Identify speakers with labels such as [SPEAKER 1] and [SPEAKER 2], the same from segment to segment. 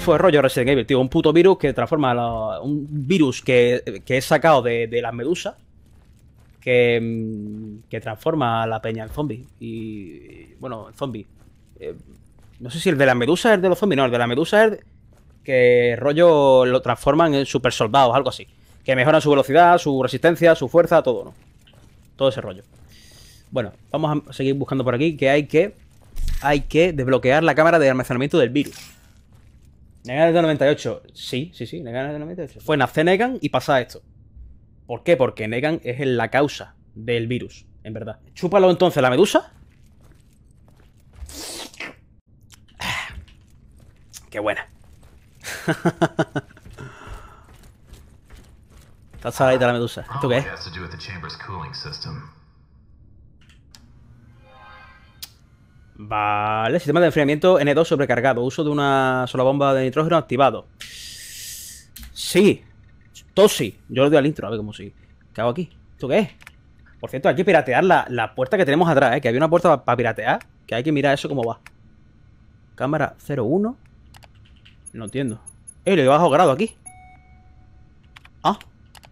[SPEAKER 1] fue rollo Resident Evil, tío. Un puto virus que transforma. un virus que, que es sacado de, de las medusas. Que, mm, que, transforma a la peña en zombie. Y. Bueno, el zombie. Eh, no sé si el de las medusas es el de los zombies. No, el de las medusa es. Que rollo lo transforman en super soldados, algo así. Que mejoran su velocidad, su resistencia, su fuerza, todo, ¿no? Todo ese rollo. Bueno, vamos a seguir buscando por aquí que hay que hay que desbloquear la cámara de almacenamiento del virus. Negan es del 98. Sí, sí, sí, Negan es 98. Fue nace Negan y pasa esto. ¿Por qué? Porque Negan es la causa del virus, en verdad. Chúpalo entonces la medusa. Qué buena. Está de la medusa. ¿Esto qué Vale, sistema de enfriamiento N2 sobrecargado. Uso de una sola bomba de nitrógeno activado. Sí. Todo sí. Yo lo doy al intro, a ver cómo sigue ¿Qué hago aquí? ¿Esto qué es? Por cierto, hay que piratear la, puerta que tenemos atrás, ¿eh? Que había una puerta para piratear. Que hay que mirar eso cómo va. Cámara 01. No entiendo. Eh, le bajo grado aquí. Ah.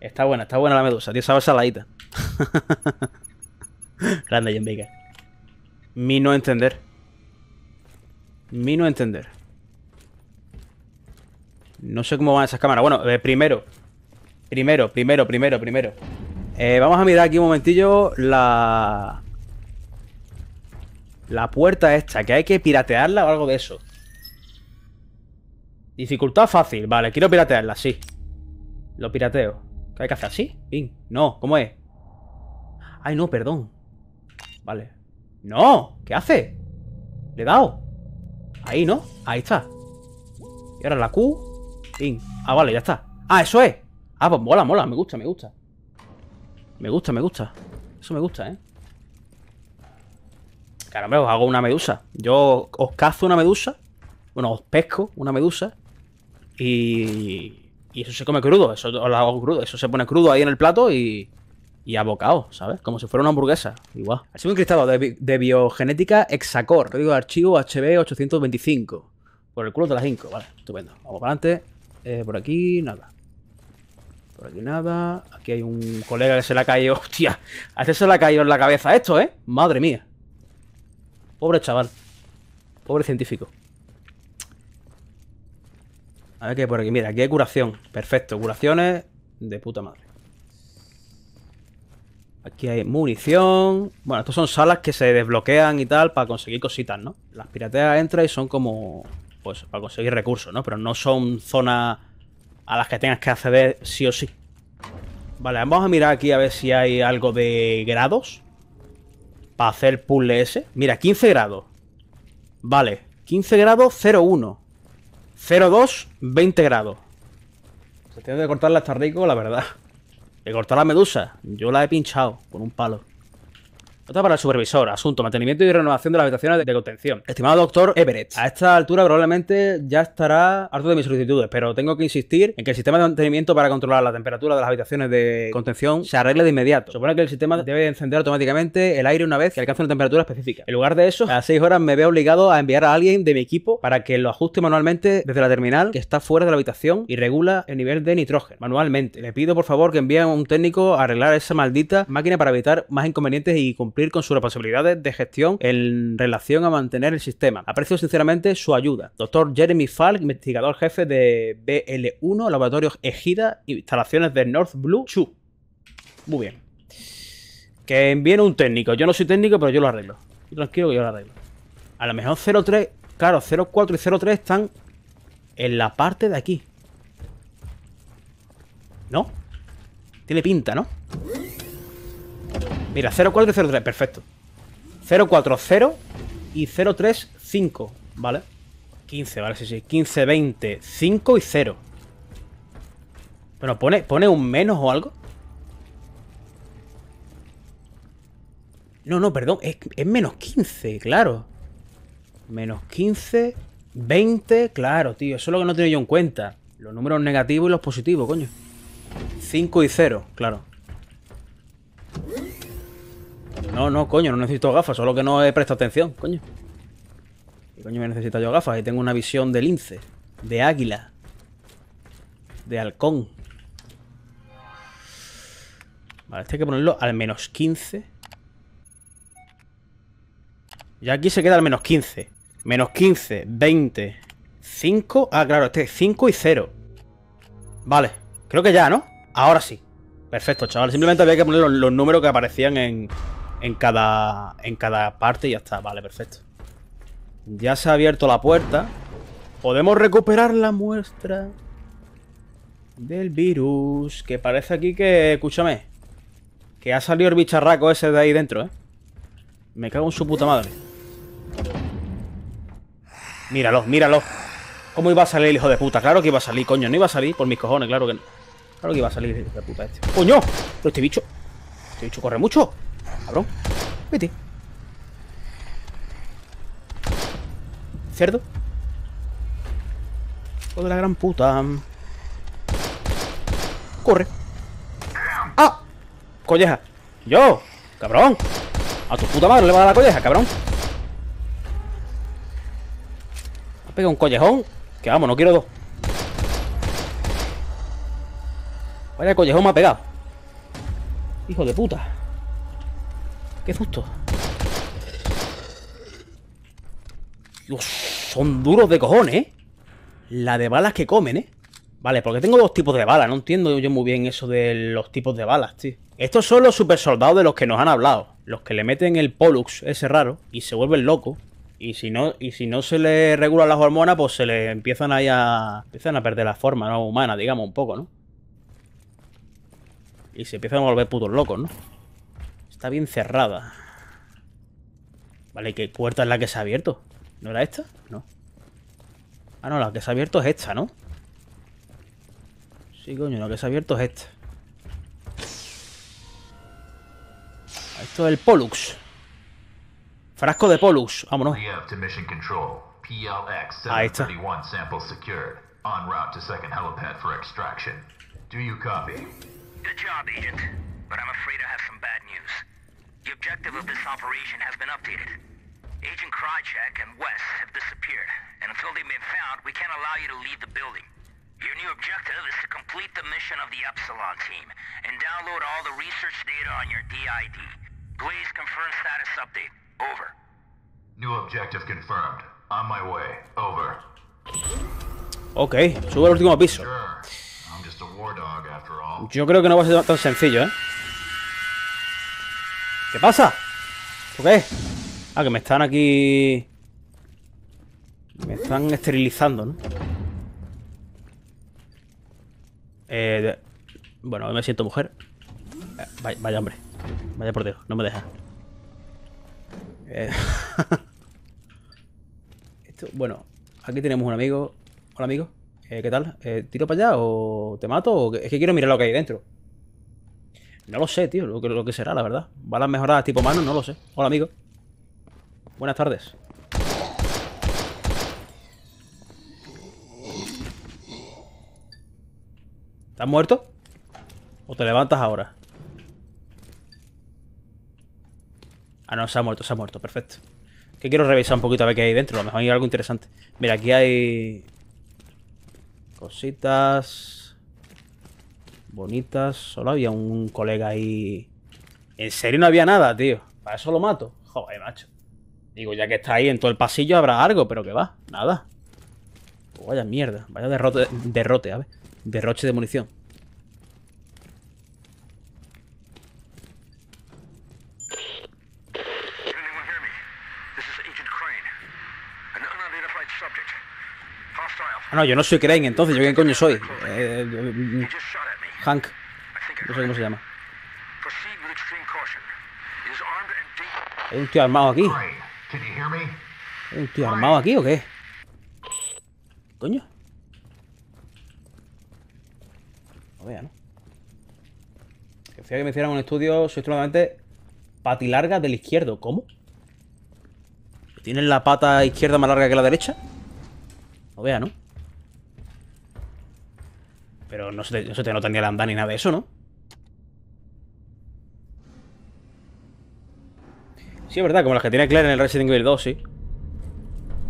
[SPEAKER 1] Está buena, está buena la medusa. Tío, sabe saladita. Grande, Jim Baker. Mi no entender. Mi no entender. No sé cómo van esas cámaras. Bueno, eh, primero. Primero, primero, primero, primero. Eh, vamos a mirar aquí un momentillo la... La puerta esta, que hay que piratearla o algo de eso. Dificultad fácil. Vale, quiero piratearla, sí. Lo pirateo. ¿Qué hay que hacer? ¿Así? No, ¿cómo es? Ay, no, perdón. Vale. ¡No! ¿Qué hace? Le he dado. Ahí, ¿no? Ahí está. Y ahora la Q. Ah, vale, ya está. ¡Ah, eso es! Ah, pues mola, mola. Me gusta, me gusta. Me gusta, me gusta. Eso me gusta, ¿eh? Claro, os hago una medusa. Yo os cazo una medusa. Bueno, os pesco una medusa. Y... Y eso se come crudo. Eso lo hago crudo. Eso se pone crudo ahí en el plato y y abocado, ¿sabes? Como si fuera una hamburguesa. Igual. Ha sido un cristal de biogenética exacor. Código de archivo HB825. Por el culo de las 5. Vale, estupendo. Vamos para adelante. Eh, por aquí, nada. Por aquí nada. Aquí hay un colega que se le ha caído. ¡Hostia! A este se le ha caído en la cabeza esto, ¿eh? Madre mía. Pobre chaval. Pobre científico. A ver qué hay por aquí. Mira, aquí hay curación. Perfecto. Curaciones de puta madre. Aquí hay munición. Bueno, estos son salas que se desbloquean y tal para conseguir cositas, ¿no? Las pirateas entran y son como... Pues para conseguir recursos, ¿no? Pero no son zonas a las que tengas que acceder sí o sí. Vale, vamos a mirar aquí a ver si hay algo de grados. Para hacer puzzle ese. Mira, 15 grados. Vale, 15 grados, 0,1. 0,2, 20 grados. Se tiene que cortarla hasta rico, la verdad. Le cortó la medusa. Yo la he pinchado con un palo. Nota para el supervisor. Asunto, mantenimiento y renovación de las habitaciones de contención. Estimado doctor Everett, a esta altura probablemente ya estará harto de mis solicitudes, pero tengo que insistir en que el sistema de mantenimiento para controlar la temperatura de las habitaciones de contención se arregle de inmediato. Supone que el sistema debe encender automáticamente el aire una vez que alcance una temperatura específica. En lugar de eso, a las 6 horas me veo obligado a enviar a alguien de mi equipo para que lo ajuste manualmente desde la terminal que está fuera de la habitación y regula el nivel de nitrógeno manualmente. Le pido por favor que envíe a un técnico a arreglar esa maldita máquina para evitar más inconvenientes y complicaciones con sus responsabilidades de gestión en relación a mantener el sistema. Aprecio sinceramente su ayuda. Doctor Jeremy Falk, investigador jefe de BL1, Laboratorios Ejida, instalaciones de North Blue Chu. Muy bien. Que envíen un técnico. Yo no soy técnico, pero yo lo arreglo. tranquilo que yo lo arreglo. A lo mejor 03, claro, 04 y 03 están en la parte de aquí. ¿No? Tiene pinta, ¿no? Mira, 4, y 03, perfecto. 0 y 035, ¿vale? 15, vale, sí, sí. 15, 20, 5 y 0. Bueno, ¿pone, pone un menos o algo? No, no, perdón. Es, es, menos 15, claro. Menos 15, 20, claro, tío. Eso es lo que no tenía yo en cuenta. Los números negativos y los positivos, coño. 5 y 0, claro. No, no, coño, no necesito gafas, solo que no he prestado atención, coño. ¿Qué coño me necesito yo gafas? Y tengo una visión de lince, de águila, de halcón. Vale, este hay que ponerlo al menos 15. Y aquí se queda al menos 15. Menos 15, 20, 5. Ah, claro, este es 5 y 0. Vale, creo que ya, ¿no? Ahora sí. Perfecto, chaval. Simplemente había que poner los números que aparecían en, en cada, en cada parte y ya está. Vale, perfecto. Ya se ha abierto la puerta. Podemos recuperar la muestra del virus. Que parece aquí que... Escúchame. Que ha salido el bicharraco ese de ahí dentro, ¿eh? Me cago en su puta madre. Míralo, míralo. ¿Cómo iba a salir el hijo de puta? Claro que iba a salir, coño. No iba a salir por mis cojones, claro que no. Claro que iba a salir el hijo de puta este. ¡Coño! Pero este bicho... Este bicho corre mucho. Cabrón. Vete. Cerdo. Hijo de la gran puta. Corre. ¡Ah! Colleja. ¡Yo! ¡Cabrón! A tu puta madre le va a dar la colleja, cabrón. Me ha pegado un collejón. Que vamos, no quiero dos. Vaya collejón me ha pegado. Hijo de puta. ¡Qué susto! Dios, son duros de cojones, ¿eh? La de balas que comen, ¿eh? Vale, porque tengo dos tipos de balas. No entiendo yo muy bien eso de los tipos de balas, tío. Estos son los super soldados de los que nos han hablado. Los que le meten el Pollux, ese raro, y se vuelven locos. Y si no, y si no se le regulan las hormonas, pues se le empiezan ahí a. Empiezan a perder la forma, ¿no? Humana, digamos, un poco, ¿no? Y se empiezan a volver putos locos, ¿no? Está bien cerrada. Vale, ¿qué puerta es la que se ha abierto? ¿No era esta? No. Ah, no, la que se ha abierto es esta, ¿no? Sí, coño, la que se ha abierto es esta. Ah, esto
[SPEAKER 2] es el Pollux.
[SPEAKER 1] Frasco de Pollux. Vámonos.
[SPEAKER 2] Ahí está. En route to second helipad for extraction. Do you copy? Good job, Agent. But I'm
[SPEAKER 1] afraid I have some bad
[SPEAKER 2] news. The objective of this operation has been updated. Agent Krychek and Wes have disappeared, and until they've been found, we can't allow you to leave the building. Your new objective is to complete the mission of the Epsilon team, and download all the research data on your DID. Blaze confirm status update. Over. New objective confirmed. On my way. Over.
[SPEAKER 1] Ok, sube al último piso. Yo creo que no va a ser tan sencillo, ¿eh? ¿Qué pasa? ¿Por qué? Ah, que me están aquí... Me están esterilizando, ¿no? Eh, Bueno, me siento mujer. Eh, vaya, hombre. Vaya por Dios, no me deja. Eh, esto, bueno, aquí tenemos un amigo. Hola, amigo. Eh, ¿Qué tal? ¿Tiro para allá o te mato? O... Es que quiero mirar lo que hay dentro. No lo sé, tío, lo que, será, la verdad. Va a Balas mejoradas tipo mano, no lo sé. Hola, amigo. Buenas tardes. ¿Estás muerto? ¿O te levantas ahora? Ah, no, se ha muerto, se ha muerto, perfecto. Que quiero revisar un poquito a ver qué hay dentro. A lo mejor hay algo interesante. Mira, aquí hay... Cositas... Bonitas. Solo había un colega ahí. En serio no había nada, tío. Para eso lo mato. Joder, macho. Digo, ya que está ahí en todo el pasillo habrá algo, pero que va, nada. Oh, vaya mierda, vaya derrote, derrote, a ver. Derroche de munición. Ah, no, yo no soy Crane, entonces, ¿yo qué coño soy? Hank. No sé cómo se llama. ¿Hay un tío armado aquí?
[SPEAKER 2] ¿Hay
[SPEAKER 1] un tío armado aquí o qué? ¿Coño? No vea, ¿no? Que que me hicieran un estudio extremadamente patilarga del izquierdo. ¿Cómo? ¿Tienen la pata izquierda más larga que la derecha? No vea, ¿no? Pero no se, te, no se te ni nada de eso, ¿no? Sí, es verdad, como las que tiene Claire en el Resident Evil 2, sí.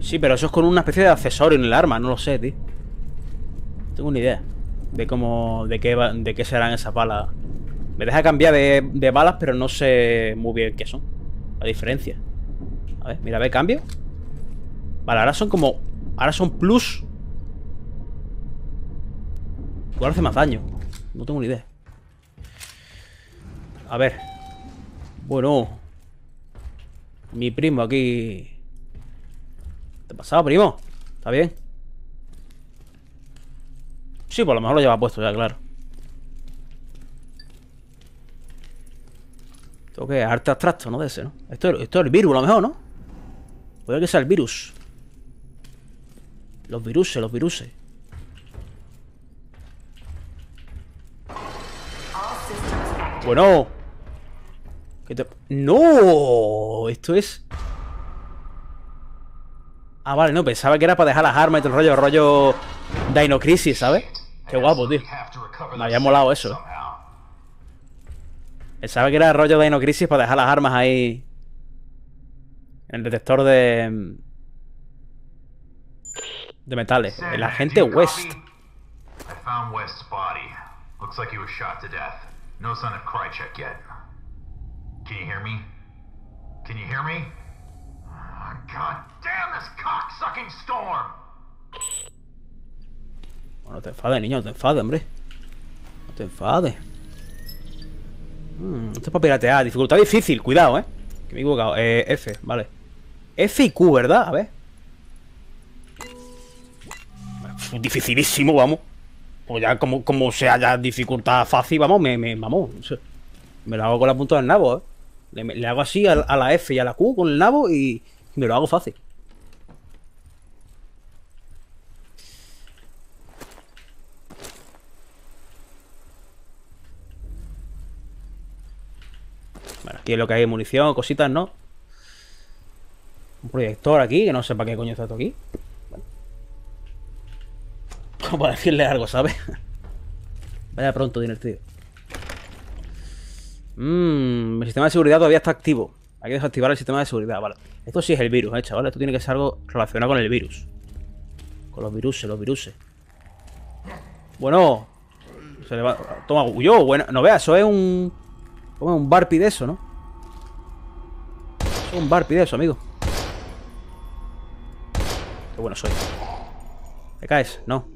[SPEAKER 1] Sí, pero eso es con una especie de accesorio en el arma, no lo sé, tío. No tengo ni idea de cómo. de qué, de qué serán esas balas. Me deja cambiar de, balas, pero no sé muy bien qué son. La diferencia. A ver, mira, ve, cambio. Vale, ahora son como. Ahora son plus ¿Cuál hace más daño. No tengo ni idea. A ver. Bueno. Mi primo aquí. ¿Te ha pasado, primo? ¿Está bien? Sí, por pues lo mejor lo lleva puesto ya, claro. Tengo que arte abstracto, ¿no? De ese, ¿no? Esto, esto es el virus, a lo mejor, ¿no? Puede que sea el virus. Los viruses, los virus Bueno. ¡No! Esto es... Ah, vale, no, pensaba que era para dejar las armas y todo el rollo, rollo Dino Crisis, ¿sabes? Qué guapo, tío. Me había molado eso. Pensaba que era rollo Dino Crisis para dejar las armas ahí. En el detector de... De metales. El agente West.
[SPEAKER 2] No sign of check yet. Can you hear me? Can you hear me? Oh, God damn this sucking storm!
[SPEAKER 1] Bueno, te enfades, niño, no te enfades, hombre. No te enfades. Hmm, esto es para piratear. Dificultad difícil, cuidado, eh. Que me he equivocado. Eh, F, vale. F y Q, ¿verdad? A ver. Dificilísimo, vamos. Pues ya como, como sea ya dificultad fácil, vamos, me, me vamos, Me lo hago con la punta del nabo, ¿eh? Le, hago así a, la F y a la Q con el nabo y me lo hago fácil. Bueno, aquí es lo que hay, munición, cositas, ¿no? Un proyector aquí, que no sé para qué coño está esto aquí como decirle algo, ¿sabes? Vaya pronto, tío Mmm, mi sistema de seguridad todavía está activo. Hay que desactivar el sistema de seguridad, vale. Esto sí es el virus, eh, chaval. Esto tiene que ser algo relacionado con el virus. Con los viruses, los viruses. Bueno. Se le va... Toma, yo, bueno. No veas, eso es un... Como un barpi de eso, ¿no? es un barpi de eso, amigo. Qué bueno soy. Me caes? No.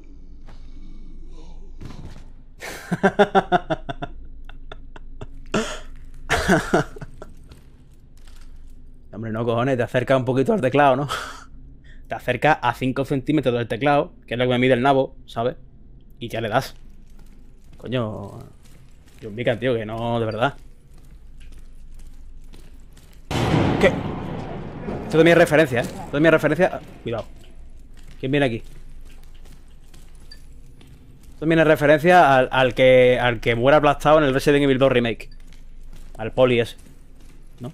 [SPEAKER 1] Hombre, no cojones, te acerca un poquito al teclado, ¿no? Te acerca a 5 centímetros del teclado, que es lo que me mide el nabo, ¿sabes? Y ya le das. Coño. Yo me tío, que no, de verdad. ¿Qué? Esto es mi referencia, ¿eh? Esto es mi referencia. Cuidado. ¿Quién viene aquí? También es referencia al, al, que al que muera aplastado en el Resident Evil 2 Remake. Al poli ese. ¿No?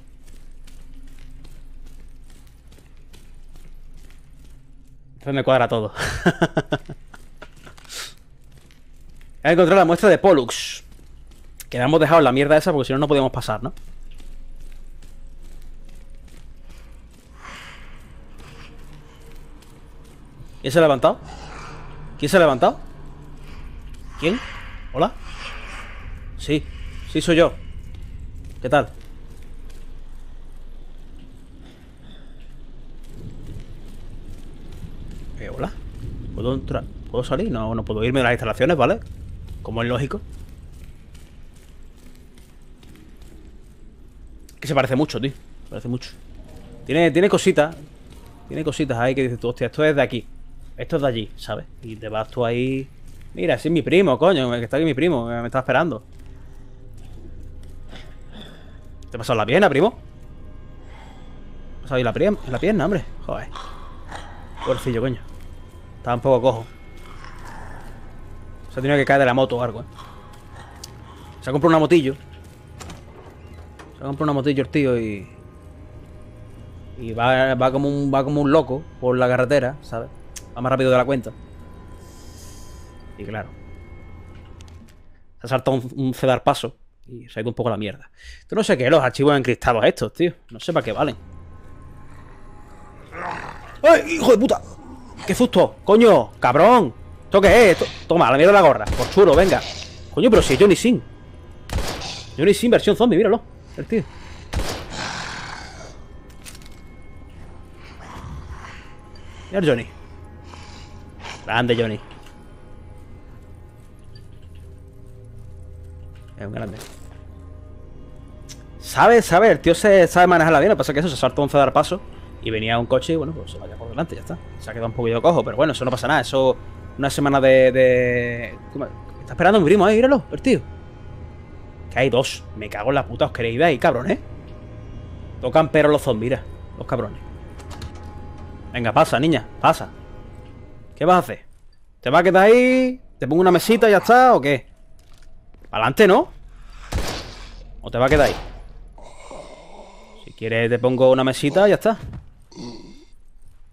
[SPEAKER 1] Entonces me cuadra todo. He encontrado la muestra de Pollux. Que la hemos dejado en la mierda esa porque si no, no podíamos pasar, ¿no? ¿Quién se ha levantado? ¿Quién se ha levantado? ¿Hola? Sí, sí soy yo. ¿Qué tal? Eh, hola. ¿Puedo entrar? ¿Puedo salir? No, no puedo irme de las instalaciones, ¿vale? Como es lógico. Que se parece mucho, tío. Se parece mucho. Tiene, tiene cositas. Tiene cositas ahí que dices tú, hostia, esto es de aquí. Esto es de allí, ¿sabes? Y te vas tú ahí Mira, es mi primo, coño, que está aquí mi primo, eh, me está esperando. ¿Te pasó la pierna, primo? ¿Te pasó la, pierna, la pierna, hombre? Joder. Pobrecillo, coño. Estaba un poco cojo. Se ha tenido que caer de la moto o algo, eh. Se ha comprado una motillo. Se ha comprado una motillo el tío y... Y va, como un, va como un loco por la carretera, ¿sabes? Va más rápido de la cuenta. Y claro. Se ha saltado un, cedar paso y se ha ido un poco la mierda. yo no sé qué, los archivos encriptados estos, tío. No sé para qué valen. ¡Ay, hijo de puta! ¡Qué susto! ¡Coño! ¡Cabrón! ¿Esto qué es? Toma, la mierda la gorra. Por chulo, venga. Coño, pero si Johnny Sin. Johnny Sin versión zombie, míralo. El tío. Mira Johnny. Grande Johnny. un grande. Sabe, sabe, el tío se sabe manejarla bien. Lo que pasa es que eso se saltó un dar paso y venía un coche y bueno, pues se vaya por delante, ya está. Se ha quedado un poquito cojo, pero bueno, eso no pasa nada. Eso, una semana de. de... Está esperando un primo, eh, míralo, el tío. Que hay dos. Me cago en la puta, os queréis de ahí, cabrones. ¿eh? Tocan pero los zombies, los cabrones. Venga, pasa, niña, pasa. ¿Qué vas a hacer? ¿Te vas a quedar ahí? ¿Te pongo una mesita y ya está o qué? Adelante, ¿no? ¿O te va a quedar ahí? Si quieres te pongo una mesita y ya está.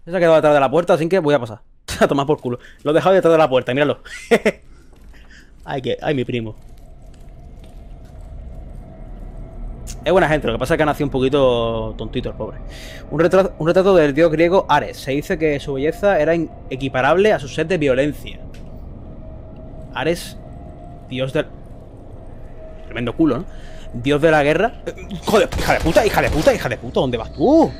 [SPEAKER 1] Se ha quedado detrás de la puerta, así que voy a pasar. a tomar por culo. Lo he dejado detrás de la puerta, míralo. ay, que, ay, mi primo. Es buena gente, lo que pasa es que ha nacido un poquito tontito el pobre. Un retrato, un retrato del dios griego Ares. Se dice que su belleza era equiparable a su sed de violencia. Ares, dios del... Tremendo culo, ¿no? Dios de la guerra. Joder, hija de puta, hija de puta, hija de puta, ¿dónde vas tú?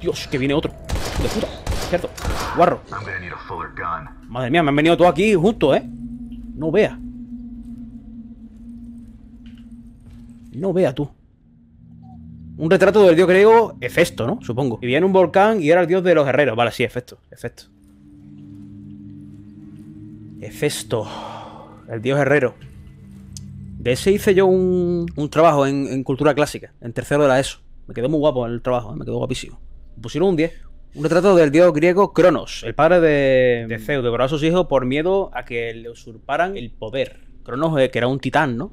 [SPEAKER 1] Dios, que viene otro. Hijo de puta, cierto. Guarro. Madre mía, me han venido todos aquí justo, ¿eh? No vea. No vea tú. Un retrato del dios griego Efesto, ¿no? Supongo. Vivía en un volcán y era el dios de los guerreros. Vale, sí, Hefesto. Hefesto. Efesto. El dios guerrero de ese hice yo un, trabajo en, cultura clásica, en tercero era ESO. Me quedó muy guapo el trabajo, ¿eh? me quedó guapísimo. Me pusieron un 10. Un retrato del dios griego Cronos, el padre de, de Zeus, devoraba a sus hijos por miedo a que le usurparan el poder. Cronos, eh, que era un titán, ¿no?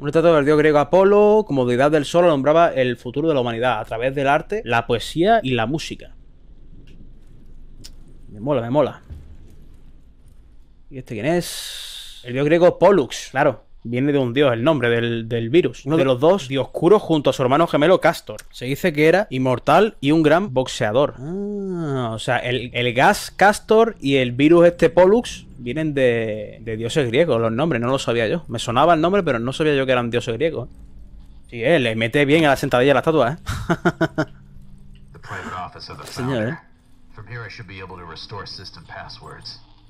[SPEAKER 1] Un retrato del dios griego Apolo, como deidad del sol, nombraba el futuro de la humanidad a través del arte, la poesía y la música. Me mola, me mola. ¿Y este quién es? El dios griego Pollux, claro. Viene de un dios el nombre del, virus. Uno de los dos dios dioscuros junto a su hermano gemelo Castor. Se dice que era inmortal y un gran boxeador. Ah, o sea, el, gas Castor y el virus este Pollux vienen de, dioses griegos, los nombres, no lo sabía yo. Me sonaba el nombre, pero no sabía yo que eran dioses griegos. Sí, eh, le mete bien a la sentadilla la estatua, ¿eh?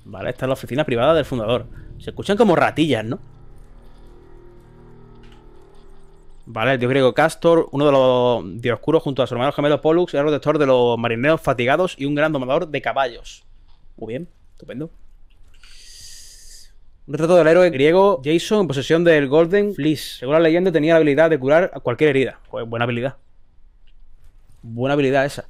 [SPEAKER 1] Vale, esta es la oficina privada del fundador. Se escuchan como ratillas, ¿no? Vale, el dios griego Castor, uno de los dios oscuros junto a su hermano gemelo Pollux, era protector de los marineros fatigados y un gran domador de caballos. Muy bien, estupendo. Un retrato del héroe griego Jason en posesión del Golden Fleece. Según la leyenda, tenía la habilidad de curar a cualquier herida. Pues buena habilidad. Buena habilidad esa.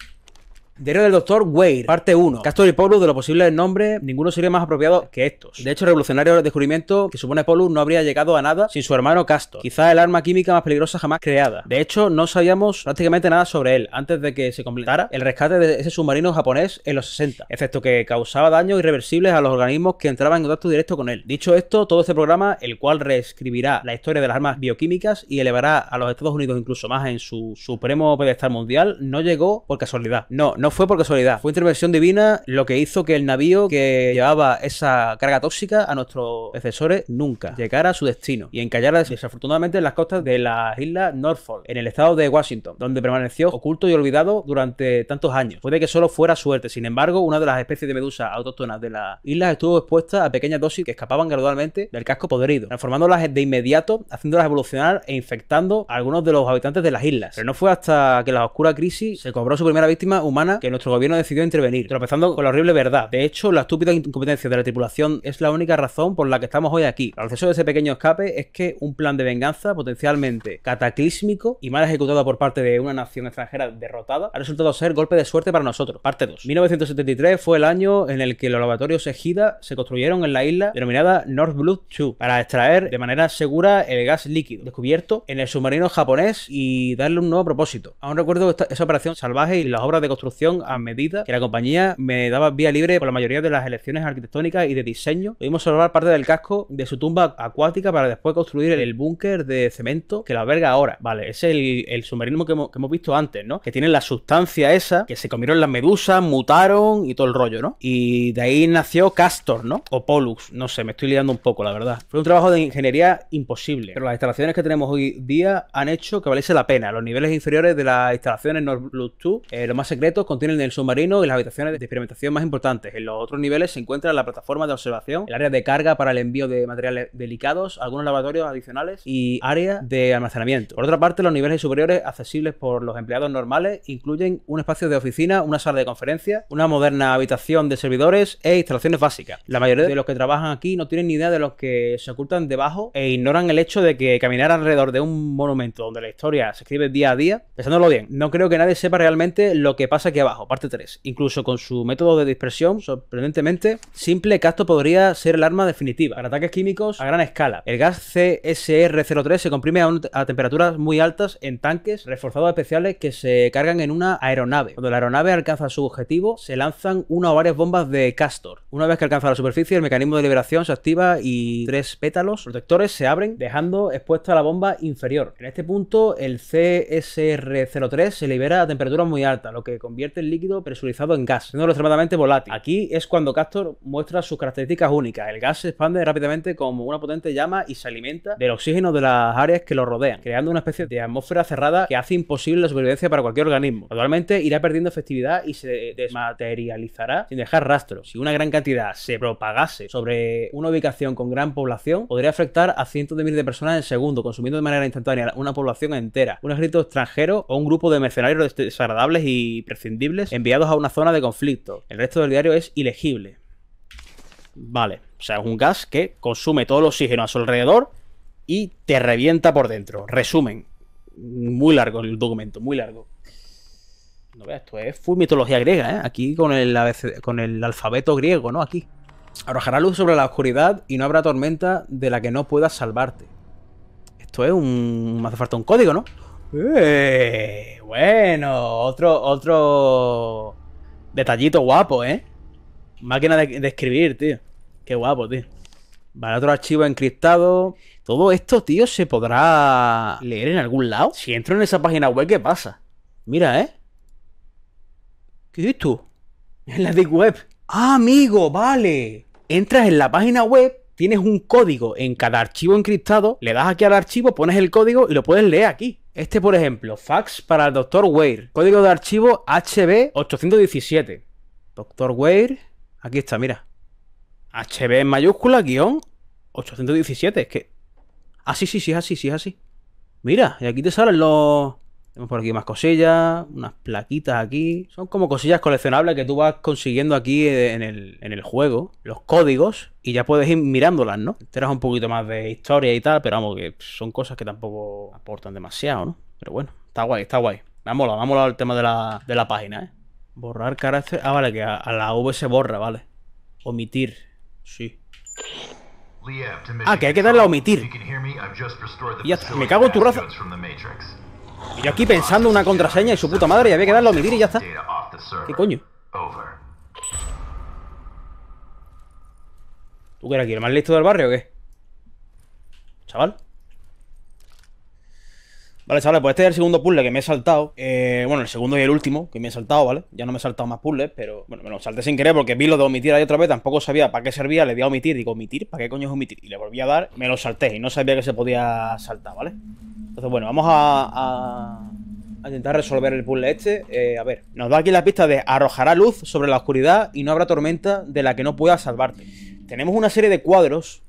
[SPEAKER 1] Diario del Doctor Wade, parte 1. Castor y Pollux, de los posibles nombres, ninguno sería más apropiado que estos. De hecho, revolucionario descubrimiento que supone Pollux no habría llegado a nada sin su hermano Castor, quizá el arma química más peligrosa jamás creada. De hecho, no sabíamos prácticamente nada sobre él antes de que se completara el rescate de ese submarino japonés en los 60, excepto que causaba daños irreversibles a los organismos que entraban en contacto directo con él. Dicho esto, todo este programa, el cual reescribirá la historia de las armas bioquímicas y elevará a los Estados Unidos incluso más en su supremo pedestal mundial, no llegó por casualidad. No, no no fue por casualidad, fue intervención divina lo que hizo que el navío que llevaba esa carga tóxica a nuestros excesores nunca llegara a su destino y encallara desafortunadamente en las costas de la isla Norfolk, en el estado de Washington, donde permaneció oculto y olvidado durante tantos años. Puede que solo fuera suerte, sin embargo, una de las especies de medusas autóctonas de las islas estuvo expuesta a pequeñas dosis que escapaban gradualmente del casco podrido, transformándolas de inmediato, haciéndolas evolucionar e infectando a algunos de los habitantes de las islas. Pero no fue hasta que la oscura crisis se cobró su primera víctima humana que nuestro gobierno decidió intervenir, tropezando con la horrible verdad. De hecho, la estúpida incompetencia de la tripulación es la única razón por la que estamos hoy aquí. El acceso de ese pequeño escape es que un plan de venganza potencialmente cataclísmico y mal ejecutado por parte de una nación extranjera derrotada ha resultado ser golpe de suerte para nosotros. Parte 2. 1973 fue el año en el que los laboratorios Ejida se construyeron en la isla denominada North Blue 2 para extraer de manera segura el gas líquido descubierto en el submarino japonés y darle un nuevo propósito. Aún recuerdo esa operación salvaje y las obras de construcción a medida que la compañía me daba vía libre por la mayoría de las elecciones arquitectónicas y de diseño. Pudimos salvar parte del casco de su tumba acuática para después construir el búnker de cemento que la alberga ahora. Vale, ese es el, submarino que hemos, visto antes, ¿no? Que tiene la sustancia esa que se comieron las medusas, mutaron y todo el rollo, ¿no? Y de ahí nació Castor, ¿no? O Pollux, no sé, me estoy liando un poco, la verdad. Fue un trabajo de ingeniería imposible, pero las instalaciones que tenemos hoy día han hecho que valiese la pena. Los niveles inferiores de las instalaciones Nord Blue 2, los más secreto con contienen el submarino y las habitaciones de experimentación más importantes. En los otros niveles se encuentra la plataforma de observación, el área de carga para el envío de materiales delicados, algunos laboratorios adicionales y área de almacenamiento. Por otra parte, los niveles superiores accesibles por los empleados normales incluyen un espacio de oficina, una sala de conferencia, una moderna habitación de servidores e instalaciones básicas. La mayoría de los que trabajan aquí no tienen ni idea de los que se ocultan debajo e ignoran el hecho de que caminar alrededor de un monumento donde la historia se escribe día a día, pensándolo bien, no creo que nadie sepa realmente lo que pasa que bajo, parte 3. Incluso con su método de dispersión, sorprendentemente simple, castor podría ser el arma definitiva para ataques químicos a gran escala. El gas CSR-03 se comprime a, a temperaturas muy altas en tanques reforzados especiales que se cargan en una aeronave. Cuando la aeronave alcanza su objetivo, se lanzan una o varias bombas de Castor. Una vez que alcanza la superficie, el mecanismo de liberación se activa y tres pétalos protectores se abren, dejando expuesta la bomba inferior. En este punto, el CSR-03 se libera a temperaturas muy altas, lo que convierte el líquido presurizado en gas, siendo extremadamente volátil. Aquí es cuando Castor muestra sus características únicas. El gas se expande rápidamente como una potente llama y se alimenta del oxígeno de las áreas que lo rodean, creando una especie de atmósfera cerrada que hace imposible la supervivencia para cualquier organismo. Actualmente irá perdiendo efectividad y se desmaterializará sin dejar rastro. Si una gran cantidad se propagase sobre una ubicación con gran población, podría afectar a cientos de miles de personas en segundo, consumiendo de manera instantánea una población entera, un ejército extranjero o un grupo de mercenarios desagradables y prescindibles enviados a una zona de conflicto. El resto del diario es ilegible. Vale, o sea, es un gas que consume todo el oxígeno a su alrededor y te revienta por dentro. Resumen. Muy largo el documento, muy largo. No veas, esto es full mitología griega, ¿eh? Aquí con el, con el alfabeto griego, ¿no? Aquí. Arrojará luz sobre la oscuridad y no habrá tormenta de la que no puedas salvarte. Esto es un... Me hace falta un código, ¿no? Eh, bueno, otro, otro detallito guapo, ¿eh? Máquina de, escribir, tío. Qué guapo, tío. Vale, otro archivo encriptado. Todo esto, tío, se podrá leer en algún lado. Si entro en esa página web, ¿qué pasa? Mira, ¿eh? ¿Qué es esto? En la de Web. Ah, amigo, vale. Entras en la página web, tienes un código en cada archivo encriptado, le das aquí al archivo, pones el código y lo puedes leer aquí. Este, por ejemplo, fax para el Dr. Weir. Código de archivo HB817. Dr. Weir. Aquí está, mira. HB en mayúscula, guión 817. Es que. Ah, sí, sí, sí, es así, sí, es así. Mira, y aquí te salen los. Tenemos por aquí más cosillas, unas plaquitas aquí. Son como cosillas coleccionables que tú vas consiguiendo aquí eh, en el, juego, los códigos, y ya puedes ir mirándolas, ¿no? Te enteras un poquito más de historia y tal, pero vamos, que son cosas que tampoco aportan demasiado, ¿no? Pero bueno, está guay, está guay. Me ha molado, me el tema de la, página, ¿eh? Borrar carácter. Ah, vale, que a, la V se borra, vale. Omitir. Sí.
[SPEAKER 2] Ah, que hay que darle a omitir. ya Me cago en tu raza.
[SPEAKER 1] Y yo aquí pensando una contraseña y su puta madre, y había que darle a omitir y ya está. ¿Qué coño? ¿Tú que eres aquí? ¿El más listo del barrio o qué? Chaval. Vale, chavales, pues este es el segundo puzzle que me he saltado. Eh, bueno, el segundo y el último que me he saltado, ¿vale? Ya no me he saltado más puzzles, pero bueno, me lo salté sin querer porque vi lo de omitir ahí otra vez. Tampoco sabía para qué servía. Le di a omitir, digo, omitir, ¿para qué coño es omitir? Y le volví a dar, me lo salté y no sabía que se podía saltar, ¿vale? Entonces, bueno, vamos a, intentar resolver el puzzle este. Eh, a ver, nos da aquí la pista de arrojará luz sobre la oscuridad y no habrá tormenta de la que no puedas salvarte. Tenemos una serie de cuadros.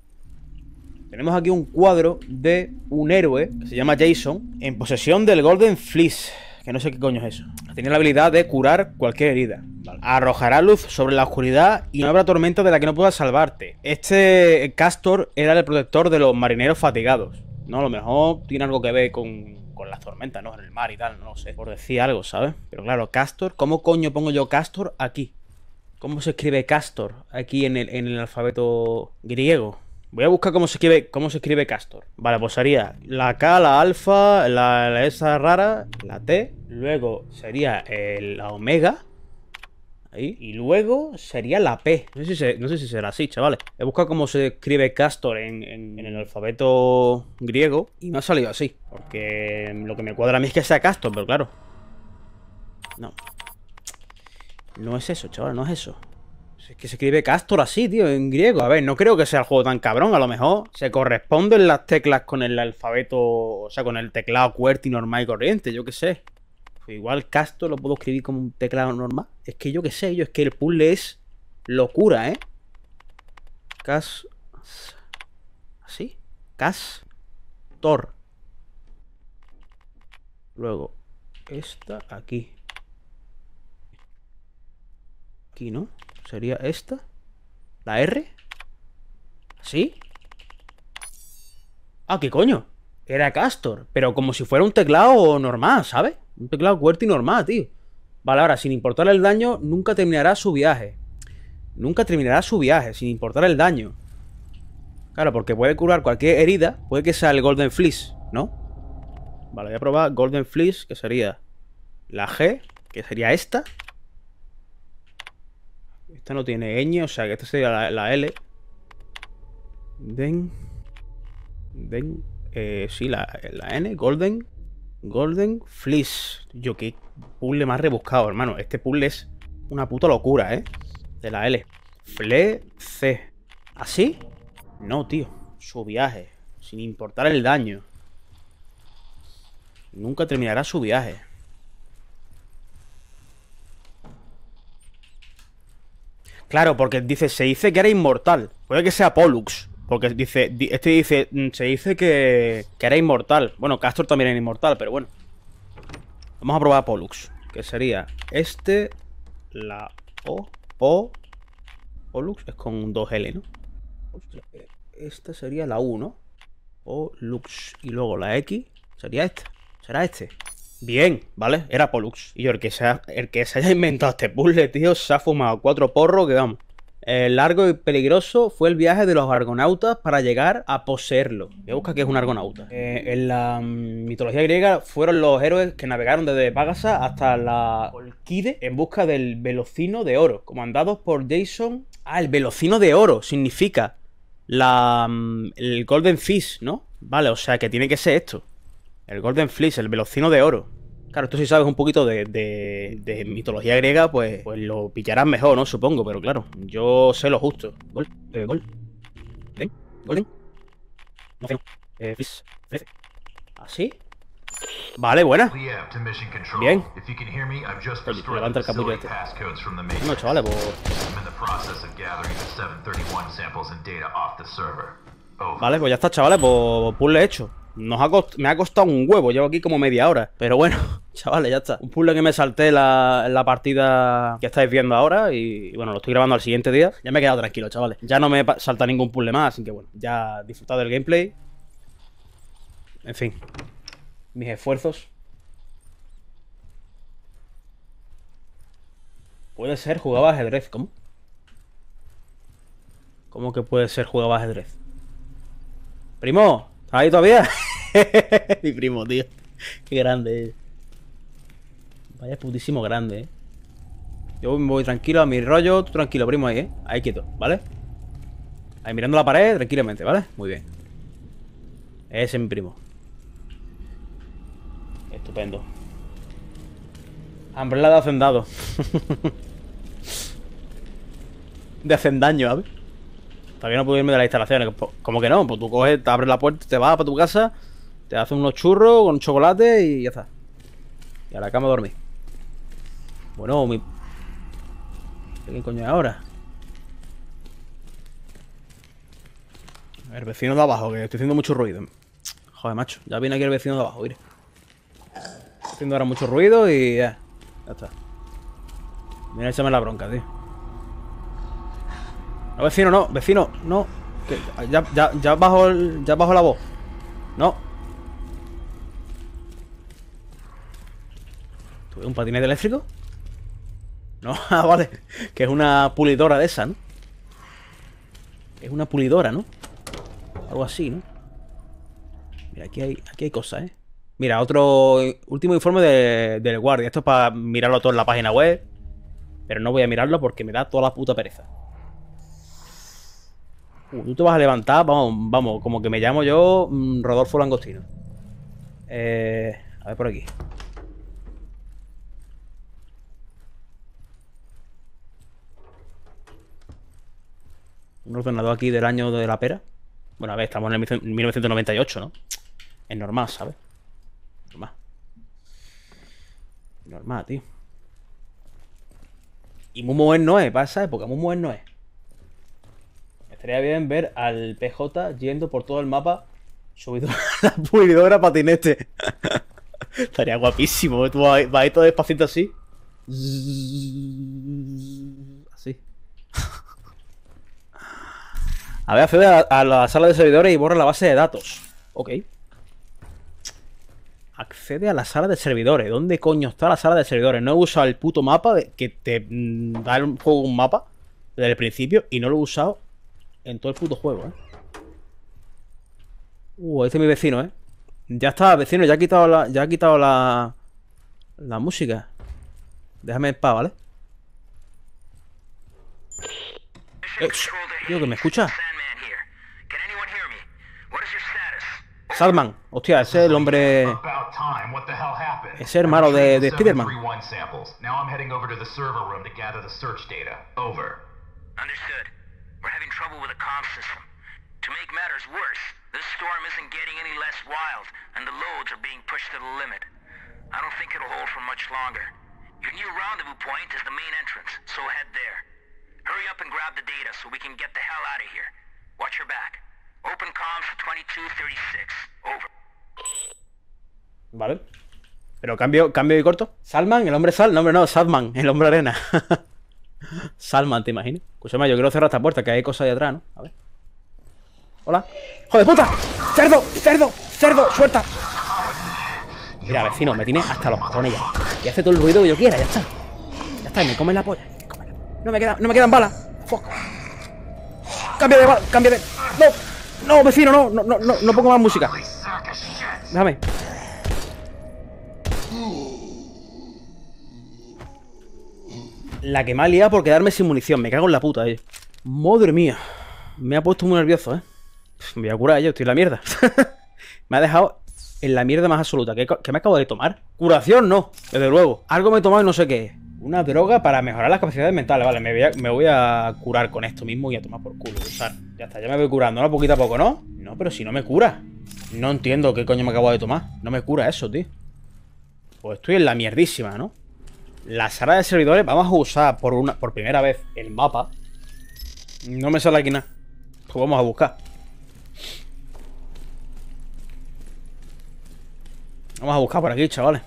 [SPEAKER 1] Tenemos aquí un cuadro de un héroe que se llama Jason en posesión del Golden Fleece que no sé qué coño es eso. Tiene la habilidad de curar cualquier herida. Arrojará luz sobre la oscuridad y no habrá tormenta de la que no puedas salvarte. Este Castor era el protector de los marineros fatigados. No, a lo mejor tiene algo que ver con, con las tormentas, ¿no? En el mar y tal, no sé. Por decir algo, ¿sabes? Pero claro, Castor, ¿cómo coño pongo yo Castor aquí? ¿Cómo se escribe Castor aquí en el, en el alfabeto griego? Voy a buscar cómo se escribe cómo se escribe Castor. Vale, pues sería la K, la alfa, la, esa rara, la T. Luego sería la omega. Y luego sería la P. No sé si, será así, chavales. He buscado cómo se escribe Castor en, el alfabeto griego y no ha salido así. Porque lo que me cuadra a mí es que sea Castor, pero claro. No. No es eso, chaval, no es eso. Es que se escribe Castor así, tío, en griego. A ver, no creo que sea el juego tan cabrón. A lo mejor se corresponden las teclas con el alfabeto, o sea, con el teclado QWERTY normal y corriente, yo qué sé. Igual Castor lo puedo escribir como un teclado normal. Es que yo qué sé, yo es que el puzzle es locura, ¿eh? Cas... ¿Así? Castor. Luego, esta aquí. Aquí, ¿no? Sería esta. La R. ¿Así? Ah, ¿qué coño? Era Castor, pero como si fuera un teclado normal, ¿sabes? Un teclado y normal, tío. Vale, ahora, sin importar el daño, nunca terminará su viaje. Nunca terminará su viaje, sin importar el daño. Claro, porque puede curar cualquier herida. Puede que sea el Golden Fleece, ¿no? Vale, voy a probar Golden Fleece, que sería la G, que sería esta. Esta no tiene ñ, o sea que esta sería la, L. Den. Den. Eh, sí, la, la N, Golden. Golden Fleece. Yo qué puzzle más rebuscado, hermano. Este puzzle es una puta locura, ¿eh? De la L. Fle C. ¿Así? No, tío. Su viaje. Sin importar el daño. Nunca terminará su viaje. Claro, porque dice, se dice que era inmortal. Puede que sea Pollux. Porque dice, este dice, mm, se dice que, era inmortal. Bueno, Castro también era inmortal, pero bueno. Vamos a probar Pollux, que sería este, la O, O, Pollux es con un 2L, ¿no? Esta sería la U, ¿no? Pollux, y luego la X sería esta. será este. Bien, ¿vale? Era Pollux. Y yo, el que, se el que se haya inventado este puzzle, tío, se ha fumado cuatro porros que vamos. El eh, largo y peligroso fue el viaje de los argonautas para llegar a poseerlo. ¿Qué busca que es un argonauta. Eh, en la mm, mitología griega fueron los héroes que navegaron desde Pagasa hasta la Olquide en busca del velocino de oro, comandados por Jason. Ah, el velocino de oro significa la, mm, el Golden Fish, ¿no? Vale, o sea que tiene que ser esto. El Golden Fleece, el velocino de oro. Claro, tú si sabes un poquito de, de, mitología griega, pues, pues, lo pillarás mejor, ¿no? Supongo, pero claro, yo sé lo justo. Gol, eh, gol. Golden, golden. No, Eh, Así. Vale, buena. Bien. levanta el capullo este. No, chavales, pues... Oh. Vale, pues ya está, chavales, pues, pues puzzle hecho. Me ha costado un huevo, llevo aquí como media hora. Pero bueno, chavales, ya está. Un puzzle que me salté la, la partida que estáis viendo ahora. Y, bueno, lo estoy grabando al siguiente día. Ya me he quedado tranquilo, chavales. Ya no me salta ningún puzzle más, así que bueno, ya disfrutado del gameplay. En fin, mis esfuerzos. Puede ser, jugaba ajedrez, ¿cómo? ¿Cómo que puede ser jugaba ajedrez? Primo, ¿estás ahí todavía? Mi primo, tío. Qué grande es. Vaya putísimo grande, eh. Yo me voy tranquilo a mi rollo. Tú tranquilo, primo, ahí, eh. Ahí quieto, ¿vale? Ahí mirando la pared tranquilamente, ¿vale? Muy bien. Ese es mi primo. Estupendo. la de hacendado. de hacendaño, ¿sabes? Todavía no puedo irme de las instalaciones. ¿Cómo que no? Pues tú coges, te abres la puerta, te vas para tu casa te hace unos churros con chocolate y ya está. Y a la cama dormí. Bueno, mi... ¿Qué coño es ahora? El vecino de abajo, que estoy haciendo mucho ruido. Joder, macho. Ya viene aquí el vecino de abajo, mire. Estoy haciendo ahora mucho ruido y ya. Eh, ya está. Mira, échame la bronca, tío. No, vecino, no. Vecino, no. ya, ya, ya, bajo ya bajo la voz. No. ¿Un patinete eléctrico? No, ah, vale. Que es una pulidora de esa, ¿no? Es una pulidora, ¿no? Algo así, ¿no? Mira, aquí hay, aquí hay cosas, ¿eh? Mira, otro último informe del guardia. Esto es para mirarlo todo en la página web. Pero no voy a mirarlo porque me da toda la puta pereza. Uh, tú te vas a levantar, vamos, vamos, como que me llamo yo mm, Rodolfo Langostino. Eh, a ver por aquí. un ordenador aquí del año de la pera. Bueno, a ver, estamos en el 1998, ¿no? Es normal, ¿sabes? Normal. Normal, tío. Y muy buen no es, para esa época, muy buen no es. Estaría bien ver al PJ yendo por todo el mapa subido a la pulidora patinete. Estaría guapísimo, ¿eh? tú todo despacito así. A ver, accede a, la sala de servidores y borra la base de datos. Ok. Accede a la sala de servidores. ¿Dónde coño está la sala de servidores? No he usado el puto mapa que te mm, da el juego un mapa desde el principio y no lo he usado en todo el puto juego, ¿eh? Uh, este es mi vecino, ¿eh? Ya está, vecino, ya ha quitado la... Ya ha quitado la... La música. Déjame en paz, ¿vale? Eh, tío, que me escucha. Salman, hostia, ese es el hombre...
[SPEAKER 2] Es el hermano de, de Spider-Man. Understood. We're having trouble with the comm system. To make matters worse, this storm isn't getting any less wild, and the loads are being pushed to the limit. I don't think it'll hold for much longer. Your new rendezvous point is the main entrance, so head there. Hurry up and grab the data so we can get the hell out of here. Watch your back. Open comms 2236. Over. Vale.
[SPEAKER 1] Pero cambio, cambio y corto. Salman, el hombre sal. No, hombre, no, Salman, el hombre arena. Salman, ¿te imaginas? Escúchame, yo quiero cerrar esta puerta, que hay cosas ahí atrás, ¿no? A ver. Hola. ¡Joder puta! ¡Cerdo! ¡Cerdo! ¡Cerdo! ¡Suelta! Mira, vecino, me tiene hasta los cojones ya. Y hace todo el ruido que yo quiera, ya está. Ya está, me comen la polla. No, me queda, no me quedan balas. Cambia de bala, cambia de. ¡No! No, vecino, no, no, no, no pongo más música. Déjame. La que me ha liado por quedarme sin munición. Me cago en la puta, eh. Madre mía. Me ha puesto muy nervioso, eh. Me voy a curar yo, estoy en la mierda. me ha dejado en la mierda más absoluta. ¿Qué, qué me acabo de tomar? Curación no, desde luego. Algo me he tomado y no sé qué una droga para mejorar las capacidades mentales. Vale, me voy a, curar con esto mismo y a tomar por culo. Ya está, ya me voy curando, ¿no? Poquito a poco, ¿no? No, pero si no me cura. No entiendo qué coño me acabo de tomar. No me cura eso, tío. Pues estoy en la mierdísima, ¿no? La sala de servidores vamos a usar por, una, por primera vez el mapa. No me sale aquí nada. Pues vamos a buscar. Vamos a buscar por aquí, chavales.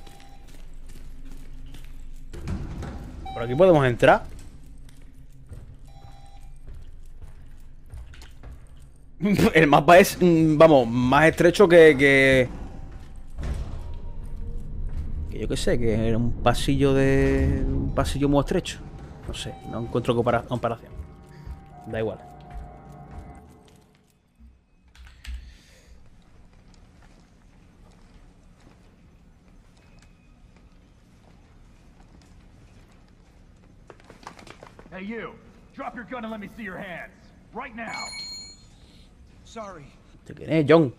[SPEAKER 1] por aquí podemos entrar. El mapa es, mm, vamos, más estrecho que... que... que yo qué sé, que era un pasillo de... Un pasillo muy estrecho. No sé, no encuentro comparación. Da igual.
[SPEAKER 2] Hey, you. Drop your gun and let me see your hands. Right now. Sorry.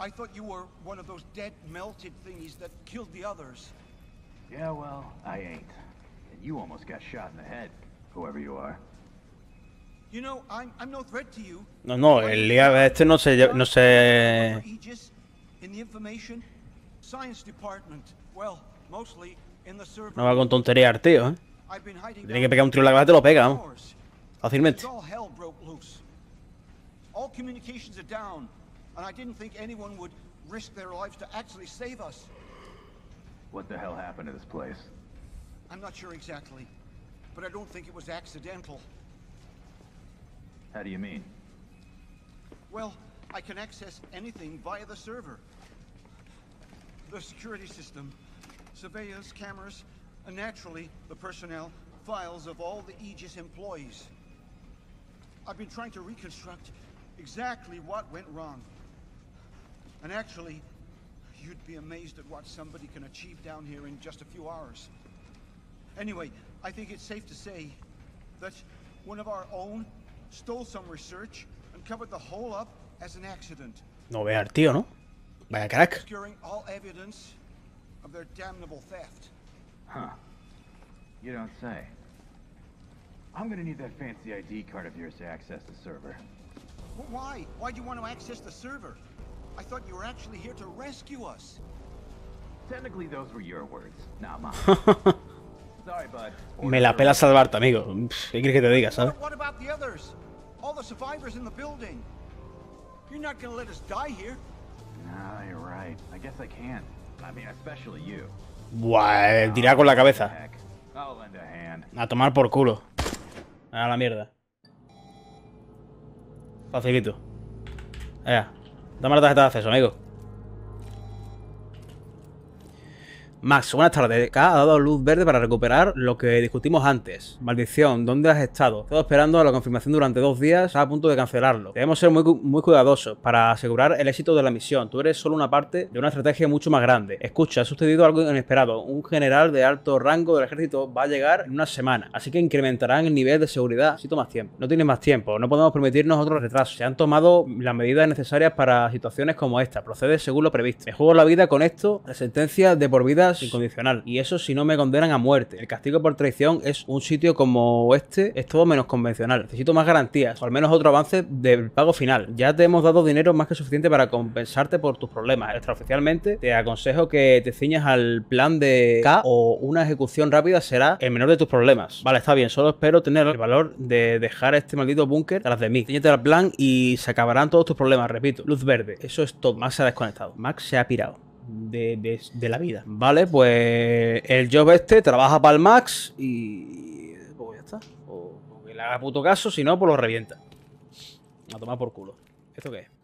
[SPEAKER 2] I thought you were one of those dead melted thingies that killed the others. Yeah, well, I ain't. And you almost got shot in the head, whoever you are. You know, I'm, I'm no threat to you. No, no, el
[SPEAKER 1] este no se no se
[SPEAKER 2] in the information science
[SPEAKER 1] department. Well, mostly in the server. No va con tontería, tío, ¿eh? Tiene que pegar un tiro en la cabeza, te lo pega,
[SPEAKER 2] Fácilmente. All communications are down, and I didn't think anyone would risk their lives to actually save us. What the hell happened to this place? I'm not sure exactly, but I don't think it was accidental. How do you mean? Well, I can access anything via the server. The security system, surveillance cameras, and uh, naturally, the personnel, files of all the Aegis employees. I've been trying to reconstruct exactly what went wrong. And actually, you'd be amazed at what somebody can achieve down here in just a few hours. Anyway, I think it's safe to say that one of our own stole some research and covered the whole up as an accident.
[SPEAKER 1] No veas, tío, ¿no? Vaya crack.
[SPEAKER 2] Obscuring all evidence of their damnable theft. Huh. You don't say. I'm gonna need that fancy ID card of yours to access the server. Well, why? Why do you want to access the server? I thought you were actually here to rescue us. Technically, those were your words, not mine. Sorry, bud. Me la pela
[SPEAKER 1] salvarte, amigo. ¿Qué quieres que te diga, sabes? What about the others?
[SPEAKER 2] All the survivors in the building. You're not gonna let us die here. Nah, you're right. I guess I can't. I mean, especially you. Buah, eh, tirada con la cabeza.
[SPEAKER 1] A tomar por culo. A la mierda. Facilito. Venga, dame la tarjeta de acceso, amigo. Max, buenas tardes. K ha dado luz verde para recuperar lo que discutimos antes. Maldición, ¿dónde has estado? He esperando a la confirmación durante dos días, Estaba a punto de cancelarlo. Debemos ser muy, muy cuidadosos para asegurar el éxito de la misión. Tú eres solo una parte de una estrategia mucho más grande. Escucha, ha sucedido algo inesperado. Un general de alto rango del ejército va a llegar en una semana, así que incrementarán el nivel de seguridad. Si tomas tiempo. No tienes más tiempo, no podemos permitirnos otros retrasos. Se han tomado las medidas necesarias para situaciones como esta. Procede según lo previsto. Me juego la vida con esto, la sentencia de por vida incondicional. Y eso si no me condenan a muerte. El castigo por traición es un sitio como este, es todo menos convencional. Necesito más garantías, o al menos otro avance del pago final. Ya te hemos dado dinero más que suficiente para compensarte por tus problemas. Extraoficialmente, te aconsejo que te ciñas al plan de K o una ejecución rápida será el menor de tus problemas. Vale, está bien, solo espero tener el valor de dejar este maldito búnker las de mí. Ciñete al plan y se acabarán todos tus problemas, repito. Luz verde, eso es todo. Max se ha desconectado. Max se ha pirado de, la vida. Vale, pues el job este trabaja para el Max y. Pues ya está. O, que le haga puto caso, si no, pues lo revienta. A tomar por culo. ¿Esto qué es?